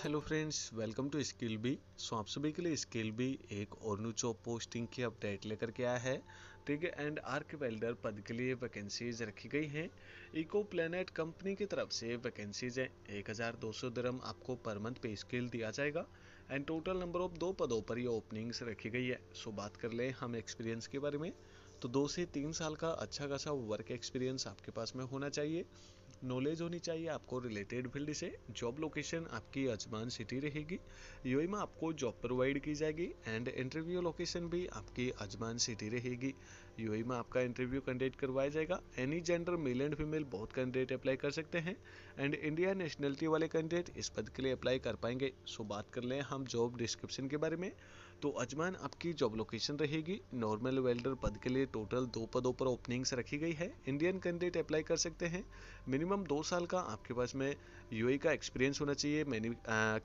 hello friends welcome to skill B so आप सभी के लिए स्किल बी एक और न्यू जॉब पोस्टिंग की अपडेट लेकर के आया है ठीक है एंड आर्क वेल्डर पद के लिए वैकेंसीज रखी गई हैं इको प्लेनेट कंपनी की तरफ से वैकेंसीज हैं एक हज़ार दो सौ दरम आपको पर मंथ पे स्किल दिया जाएगा एंड टोटल नंबर ऑफ दो पदों पर ये ओपनिंग्स रखी गई है सो बात कर लें हम एक्सपीरियंस के बारे में तो दो से तीन साल का अच्छा खासा वर्क एक्सपीरियंस आपके पास में होना चाहिए नॉलेज होनी चाहिए आपको रिलेटेड फील्ड से जॉब लोकेशन आपकी अजमान सिटी रहेगी यूएई में आपको जॉब प्रोवाइड की जाएगी एंड इंटरव्यू लोकेशन भी आपकी अजमान सिटी रहेगी यूएई में आपका इंटरव्यू कंडक्ट करवाया जाएगा any gender male and female बहुत कैंडिडेट अप्लाई कर सकते हैं एंड इंडिया नेशनलिटी वाले कैंडिडेट इस पद के लिए अप्लाई कर पाएंगे सो बात कर लें हम जॉब डिस्क्रिप्शन के बारे में तो अजमान आपकी जॉब लोकेशन रहेगी नॉर्मल वेल्डर पद के लिए टोटल दो पदों पर ओपनिंग्स रखी गई है इंडियन कैंडिडेट अप्लाई कर सकते हैं मिनिमम मिनिमम दो साल का आपके पास में यू का एक्सपीरियंस होना चाहिए मैन्यू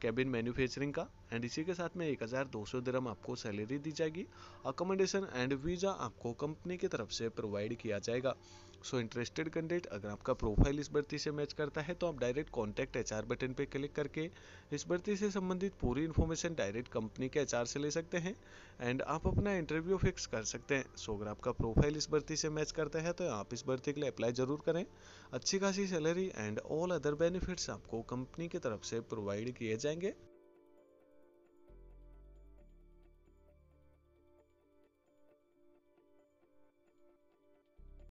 कैबिन मैन्युफैक्चरिंग का एंड इसी के साथ में एक हज़ार दो सौ दरम आपको सैलरी दी जाएगी अकोमोडेशन एंड वीज़ा आपको कंपनी की तरफ से प्रोवाइड किया जाएगा सो इंटरेस्टेड कैंडिडेट अगर आपका प्रोफाइल इस भर्ती से मैच करता है तो आप डायरेक्ट कॉन्टैक्ट एच बटन पर क्लिक करके इस भर्ती से संबंधित पूरी इन्फॉर्मेशन डायरेक्ट कंपनी के एच से ले सकते हैं एंड आप अपना इंटरव्यू फिक्स कर सकते हैं सो अगर आपका प्रोफाइल इस भर्ती से मैच करता है तो आप इस भर्ती के लिए अप्लाई जरूर करें अच्छी खासी salary and all other benefits आपको कंपनी की तरफ से प्रोवाइड किए जाएंगे